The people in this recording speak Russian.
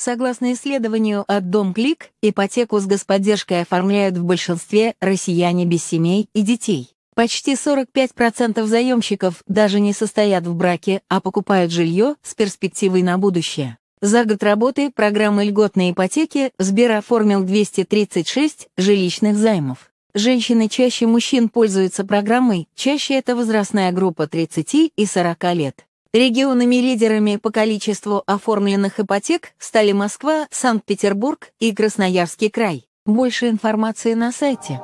Согласно исследованию от Дом ипотеку с господдержкой оформляют в большинстве россияне без семей и детей. Почти 45% заемщиков даже не состоят в браке, а покупают жилье с перспективой на будущее. За год работы программы льготной ипотеки Сбер оформил 236 жилищных займов. Женщины чаще мужчин пользуются программой, чаще это возрастная группа 30 и 40 лет. Регионами-лидерами по количеству оформленных ипотек стали Москва, Санкт-Петербург и Красноярский край. Больше информации на сайте.